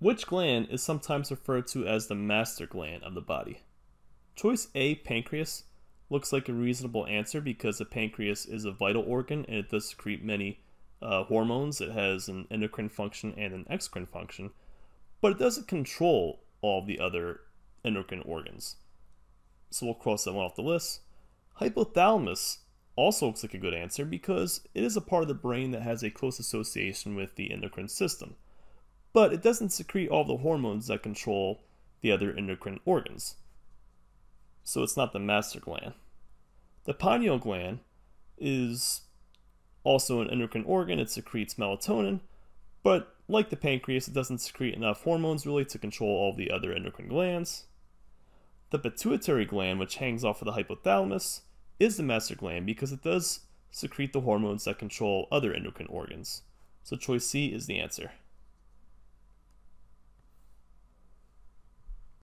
Which gland is sometimes referred to as the master gland of the body? Choice A, pancreas, looks like a reasonable answer because the pancreas is a vital organ and it does secrete many uh, hormones. It has an endocrine function and an exocrine function, but it doesn't control all the other endocrine organs. So we'll cross that one off the list. Hypothalamus also looks like a good answer because it is a part of the brain that has a close association with the endocrine system but it doesn't secrete all the hormones that control the other endocrine organs. So it's not the master gland. The pineal gland is also an endocrine organ. It secretes melatonin, but like the pancreas, it doesn't secrete enough hormones really to control all the other endocrine glands. The pituitary gland, which hangs off of the hypothalamus, is the master gland because it does secrete the hormones that control other endocrine organs. So choice C is the answer.